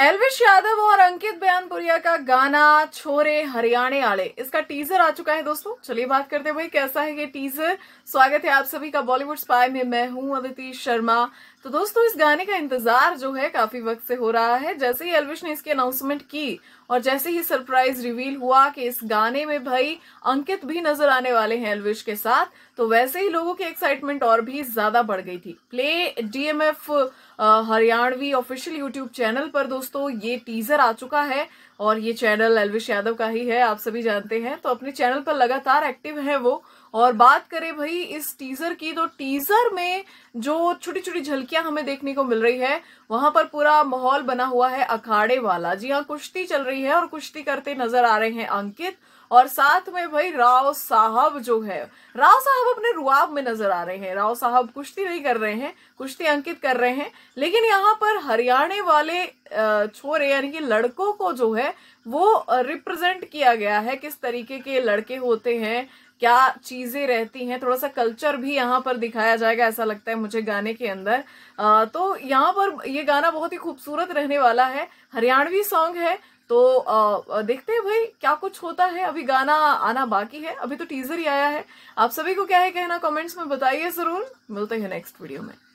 एलविश यादव और अंकित बयानपुरिया का गाना छोरे हरियाणे आले इसका टीजर आ चुका है दोस्तों चलिए बात करते हुए कैसा है ये टीजर स्वागत है आप सभी का बॉलीवुड स्पाई में मैं हूं अदिति शर्मा तो दोस्तों इस गाने का इंतजार जो है काफी वक्त से हो रहा है जैसे ही एलविश ने इसकी अनाउंसमेंट की और जैसे ही सरप्राइज रिवील हुआ कि इस गाने में भाई अंकित भी नजर आने वाले हैं एलविश के साथ तो वैसे ही लोगों की एक्साइटमेंट और भी ज्यादा बढ़ गई थी play DMF Haryanvi official YouTube channel पर दोस्तों ये टीजर आ चुका है और ये चैनल एलविश यादव का ही है आप सभी जानते हैं तो अपने चैनल पर लगातार एक्टिव है वो और बात करें भाई इस टीजर की तो टीजर में जो छोटी छोटी झलकी झलकियां हमें देखने को मिल रही है वहां पर पूरा माहौल बना हुआ है अखाड़े वाला जी हाँ कुश्ती चल रही है और कुश्ती करते नजर आ रहे हैं अंकित और साथ में भाई राव साहब जो है राव साहब अपने रुआब में नजर आ रहे हैं राव साहब कुश्ती नहीं कर रहे हैं कुश्ती अंकित कर रहे हैं लेकिन यहाँ पर हरियाणा वाले छोरे यानी कि लड़कों को जो है वो रिप्रेजेंट किया गया है किस तरीके के लड़के होते हैं क्या चीज़ें रहती हैं थोड़ा सा कल्चर भी यहाँ पर दिखाया जाएगा ऐसा लगता है मुझे गाने के अंदर आ, तो यहाँ पर ये गाना बहुत ही खूबसूरत रहने वाला है हरियाणवी सॉन्ग है तो आ, देखते हैं भाई क्या कुछ होता है अभी गाना आना बाकी है अभी तो टीजर ही आया है आप सभी को क्या है कहना कमेंट्स में बताइए जरूर मिलते हैं नेक्स्ट वीडियो में